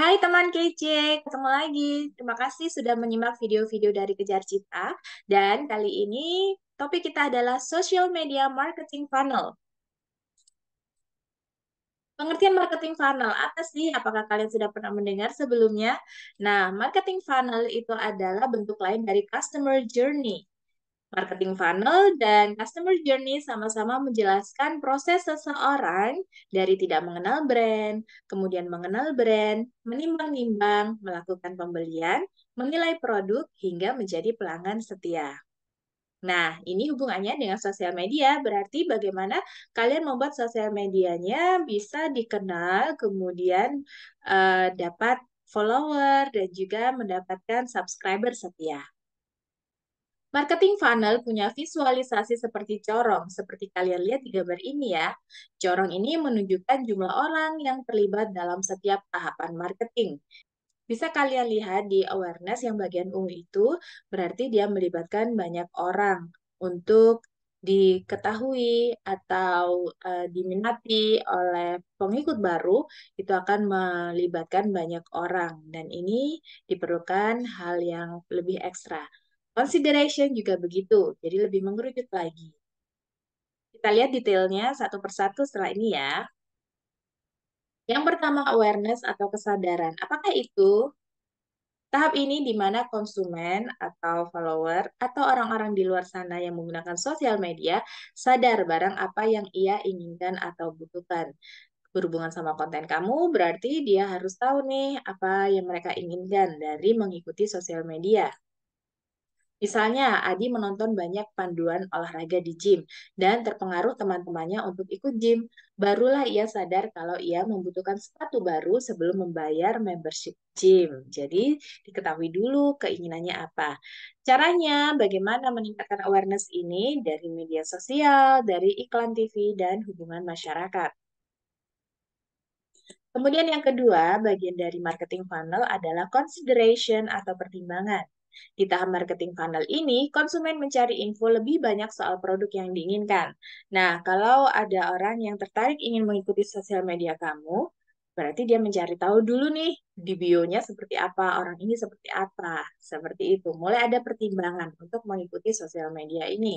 Hai teman kece, ketemu lagi. Terima kasih sudah menyimak video-video dari Kejar Cita. Dan kali ini topik kita adalah Social Media Marketing Funnel. Pengertian marketing funnel apa sih? Apakah kalian sudah pernah mendengar sebelumnya? Nah, marketing funnel itu adalah bentuk lain dari customer journey Marketing funnel dan customer journey sama-sama menjelaskan proses seseorang dari tidak mengenal brand, kemudian mengenal brand, menimbang-nimbang, melakukan pembelian, menilai produk, hingga menjadi pelanggan setia. Nah, ini hubungannya dengan sosial media, berarti bagaimana kalian membuat sosial medianya bisa dikenal, kemudian uh, dapat follower, dan juga mendapatkan subscriber setia. Marketing funnel punya visualisasi seperti corong, seperti kalian lihat di gambar ini ya. Corong ini menunjukkan jumlah orang yang terlibat dalam setiap tahapan marketing. Bisa kalian lihat di awareness yang bagian ungu itu, berarti dia melibatkan banyak orang untuk diketahui atau e, diminati oleh pengikut baru itu akan melibatkan banyak orang dan ini diperlukan hal yang lebih ekstra. Consideration juga begitu, jadi lebih mengerucut lagi. Kita lihat detailnya satu persatu setelah ini ya. Yang pertama awareness atau kesadaran. Apakah itu Tahap ini di mana konsumen atau follower atau orang-orang di luar sana yang menggunakan sosial media sadar barang apa yang ia inginkan atau butuhkan. Berhubungan sama konten kamu, berarti dia harus tahu nih apa yang mereka inginkan dari mengikuti sosial media. Misalnya, Adi menonton banyak panduan olahraga di gym dan terpengaruh teman-temannya untuk ikut gym. Barulah ia sadar kalau ia membutuhkan sepatu baru sebelum membayar membership gym. Jadi, diketahui dulu keinginannya apa. Caranya, bagaimana meningkatkan awareness ini dari media sosial, dari iklan TV, dan hubungan masyarakat. Kemudian yang kedua, bagian dari marketing funnel adalah consideration atau pertimbangan. Di tahap marketing funnel ini, konsumen mencari info lebih banyak soal produk yang diinginkan. Nah, kalau ada orang yang tertarik ingin mengikuti sosial media kamu, berarti dia mencari tahu dulu nih di bio-nya seperti apa, orang ini seperti apa, seperti itu. Mulai ada pertimbangan untuk mengikuti sosial media ini.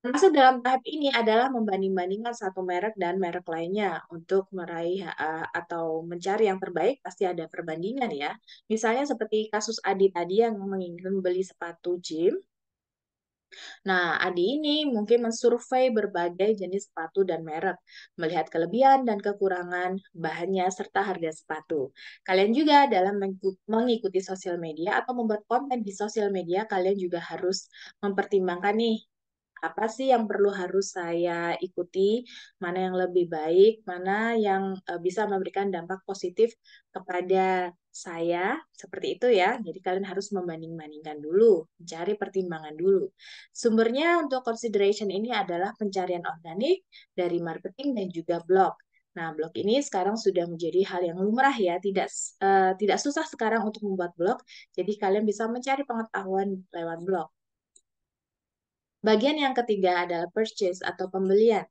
Termasuk dalam tahap ini adalah membanding-bandingkan satu merek dan merek lainnya untuk meraih uh, atau mencari yang terbaik pasti ada perbandingan ya. Misalnya seperti kasus Adi tadi yang menginginkan beli sepatu gym. Nah, Adi ini mungkin mensurvei berbagai jenis sepatu dan merek, melihat kelebihan dan kekurangan bahannya serta harga sepatu. Kalian juga dalam mengikuti sosial media atau membuat konten di sosial media, kalian juga harus mempertimbangkan nih apa sih yang perlu harus saya ikuti, mana yang lebih baik, mana yang eh, bisa memberikan dampak positif kepada saya, seperti itu ya. Jadi kalian harus membanding-bandingkan dulu, cari pertimbangan dulu. Sumbernya untuk consideration ini adalah pencarian organik dari marketing dan juga blog. Nah, blog ini sekarang sudah menjadi hal yang lumrah ya, tidak uh, tidak susah sekarang untuk membuat blog. Jadi kalian bisa mencari pengetahuan lewat blog. Bagian yang ketiga adalah purchase atau pembelian.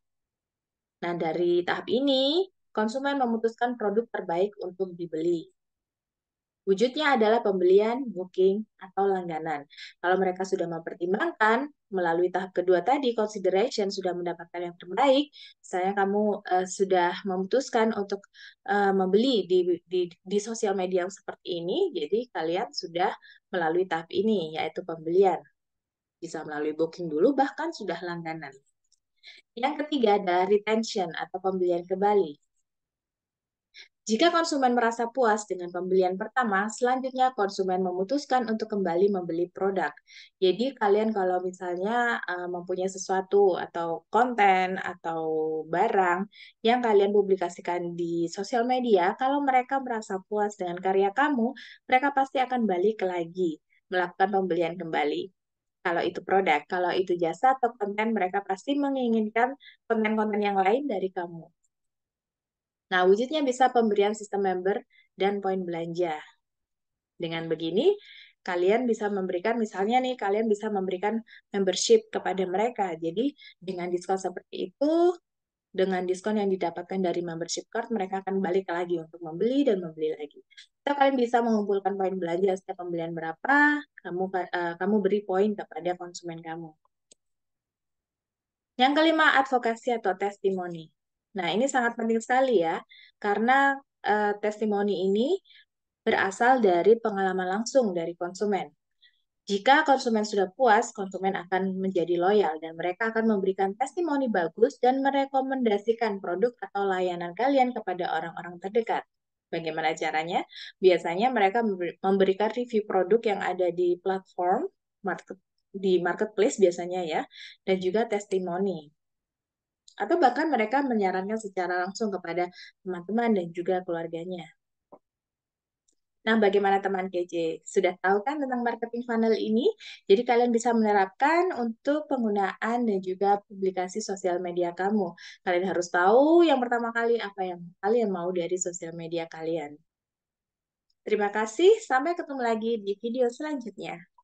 Nah, dari tahap ini, konsumen memutuskan produk terbaik untuk dibeli. Wujudnya adalah pembelian, booking, atau langganan. Kalau mereka sudah mempertimbangkan melalui tahap kedua tadi, consideration sudah mendapatkan yang terbaik, saya kamu uh, sudah memutuskan untuk uh, membeli di, di, di sosial media yang seperti ini, jadi kalian sudah melalui tahap ini, yaitu pembelian bisa melalui booking dulu, bahkan sudah langganan. Yang ketiga adalah retention atau pembelian kembali. Jika konsumen merasa puas dengan pembelian pertama, selanjutnya konsumen memutuskan untuk kembali membeli produk. Jadi kalian kalau misalnya uh, mempunyai sesuatu atau konten atau barang yang kalian publikasikan di sosial media, kalau mereka merasa puas dengan karya kamu, mereka pasti akan balik lagi melakukan pembelian kembali kalau itu produk, kalau itu jasa atau konten, mereka pasti menginginkan konten-konten yang lain dari kamu. Nah, wujudnya bisa pemberian sistem member dan poin belanja. Dengan begini, kalian bisa memberikan misalnya nih kalian bisa memberikan membership kepada mereka. Jadi dengan diskon seperti itu dengan diskon yang didapatkan dari membership card, mereka akan balik lagi untuk membeli dan membeli lagi. Atau kalian bisa mengumpulkan poin belanja setiap pembelian berapa, kamu uh, kamu beri poin kepada konsumen kamu. Yang kelima, advokasi atau testimoni. Nah, ini sangat penting sekali ya, karena uh, testimoni ini berasal dari pengalaman langsung dari konsumen. Jika konsumen sudah puas, konsumen akan menjadi loyal dan mereka akan memberikan testimoni bagus dan merekomendasikan produk atau layanan kalian kepada orang-orang terdekat. Bagaimana caranya? Biasanya mereka memberikan review produk yang ada di platform market di marketplace biasanya ya dan juga testimoni. Atau bahkan mereka menyarankan secara langsung kepada teman-teman dan juga keluarganya. Nah, bagaimana teman KJ? Sudah tahu kan tentang marketing funnel ini? Jadi kalian bisa menerapkan untuk penggunaan dan juga publikasi sosial media kamu. Kalian harus tahu yang pertama kali apa yang kalian mau dari sosial media kalian. Terima kasih, sampai ketemu lagi di video selanjutnya.